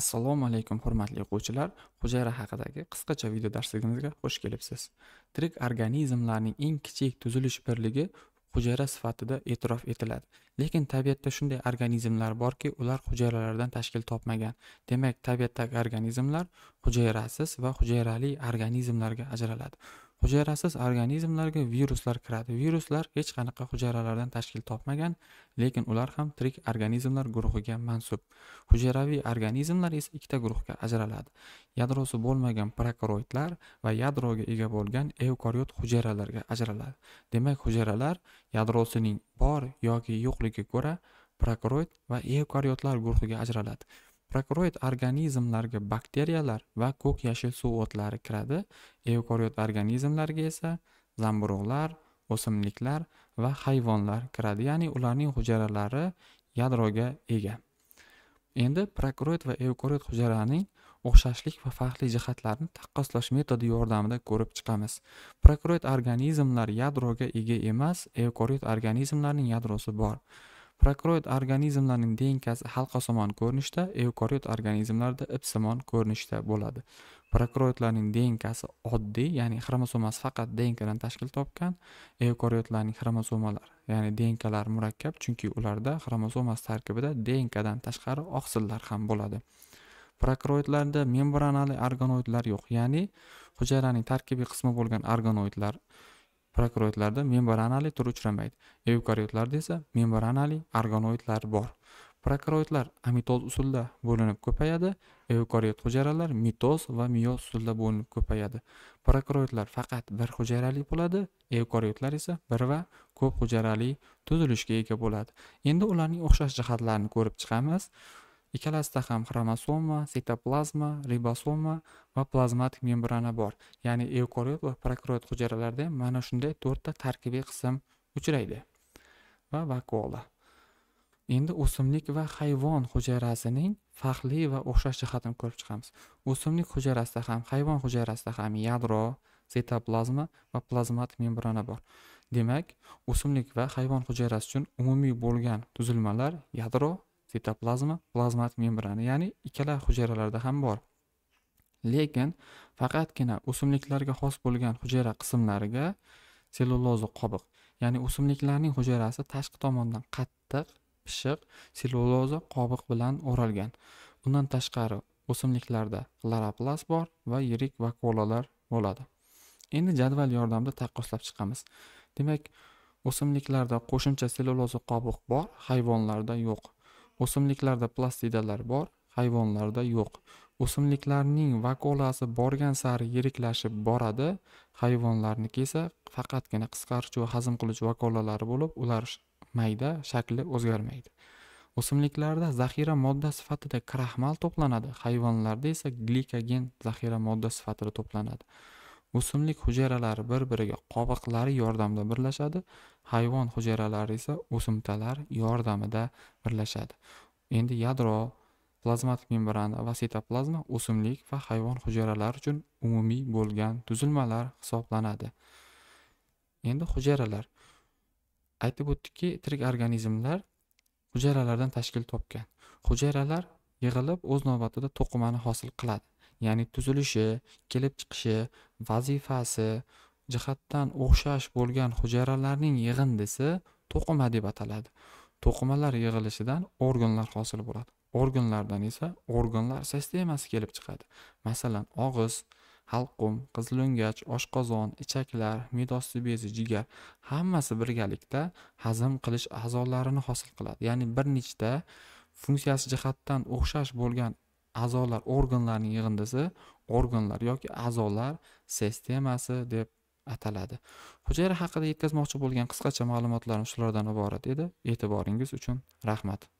assalomu alaykum hurmatli o'quvchilar hujayra haqidagi qisqacha video darsligimizga xush kelibsiz tirik organizmlarning eng kichik tuzilish birligi hujayra sifatida e'tirof etiladi lekin tabiatda shunday organizmlar borki ular hujayralardan tashkil topmagan demak tabiatdagi organizmlar hujayrasiz va hujayrali organizmlarga ajraladi hujayrasiz organizmlarga viruslar kiradi viruslar hech qanaqa hujayralardan tashkil topmagan lekin ular ham tirik organizmlar guruhiga mansub hujayraviy organizmlar esa ikkita guruhga ajraladi yadrosi bo'lmagan prokaroidlar va yadroga ega bo'lgan evkaryot hujayralarga ajraladi demak hujayralar yadrosining bor yoki yo'qligiga ko'ra prokaroid va evkaryotlar guruhiga ajraladi prokroid organizmlarga bakteriyalar va ko'k yashil suv o'tlari kiradi eukariot organizmlarga esa zamburug'lar o'simliklar va hayvonlar kiradi ya'ni ularning hujayralari yadroga ega endi prokroid va eukariot hujayralarining o'xshashlik va farqli jihatlarini taqqoslash metodi yordamida ko'rib chiqamiz prokroid organizmlar yadroga ega emas eukariot organizmlarning yadrosi bor prokroid organizmlarning dnkasi halqasimon ko'rinishda eukariot organizmlarda ipsimon ko'rinishda bo'ladi prokaryotlarning dnkasi oddiy ya'ni xromosomasi faqat dnkdan tashkil topgan eukariotlarning xromosomalari ya'ni dnklar murakkab chunki ularda xromosomasi tarkibida dnkdan tashqari oqsillar ham bo'ladi prokaryotlarda membranali organoidlar yo'q ya'ni hujayraning tarkibiy qismi bo'lgan organoidlar prokaryotlarda membranali tur uchramaydi eukaryotlarda esa membranali organoidlar bor prokaryotlar amitoz usulida bo'linib ko'payadi eukaryot hujayralar mitoz va miyoz usulida bo'linib ko'payadi prokaryotlar faqat bir hujayrali bo'ladi eukaryotlar esa bir va ko'p hujayrali tuzilishga ega bo'ladi endi ularning o'xshash jihatlarini ko'rib chiqamiz Ikkalasida ham xromosoma, sitoplazma, ribosoma va plazmatik membrana bor. Ya'ni eukariot va prokariot hujayralarda mana shunday 4 ta tarkibiy qism uchraydi. Va vakuola. Endi o'simlik va hayvon hujayrasining farqli va o'xshash jihatini ko'rib chiqamiz. O'simlik hujayrasida ham, hayvon hujayrasida ham yadro, sitoplazma va plazmatik membrana bor. Demak, o'simlik va hayvon hujayrasi uchun umumiy bo'lgan tuzilmalar yadro, sitoplazma plazmat membrana ya'ni ikkala hujayralarda ham bor lekin faqatgina o'simliklarga xos bo'lgan hujayra qismlariga sellyuloza qobiq ya'ni o'simliklarning hujayrasi tashqi tomondan qattiq pishiq sellyuloza qobiq bilan o'ralgan bundan tashqari o'simliklarda xloroplast bor va yirik vakuolalar bo'ladi endi jadval yordamida taqqoslab chiqamiz demak o'simliklarda qo'shimcha sellyuloza qobiq bor hayvonlarda yo'q o'simliklarda plastidalar bor hayvonlarda yo'q o'simliklarning vakolasi borgan sari yiriklashib boradi hayvonlarniki esa faqatgina qisqaruvchi va hazm qiluvchi vakolalari bo'lib ular mayda shakli o'zgarmaydi o'simliklarda zaxira modda sifatida kraxmal to'planadi hayvonlarda esa glikogen zaxira modda sifatida to'planadi o'simlik hujayralari bir biriga qobiqlari yordamida birlashadi hayvon hujayralari esa o'simtalar yordamida birlashadi endi yadro plazmatik membrana va sitoplazma o'simlik va hayvon hujayralari uchun umumiy bo'lgan tuzilmalar hisoblanadi endi hujayralar aytib o'tdikki tirik organizmlar hujayralardan tashkil topgan hujayralar yig'ilib o'z navbatida to'qimani hosil qiladi ya'ni tuzilishi kelib chiqishi vazifasi jihatdan o'xshash bo'lgan hujayralarning yig'indisi to'qima deb ataladi to'qimalar yig'ilishidan organlar hosil bo'ladi organlardan esa organlar sistemasi kelib chiqadi masalan og'iz halqum qizilo'ngach oshqozon ichaklar midosti bezi jigar hammasi birgalikda hazm qilish a'zolarini hosil qiladi ya'ni bir nechta funksiyasi jihatdan o'xshash bo'lgan a'zolar organlarning yig'indisi organlar yoki a'zolar sistemasi deb ataladi hujayra haqida yetkazmoqchi bo'lgan qisqacha ma'lumotlarim shulardan iborat edi e'tiboringiz uchun rahmat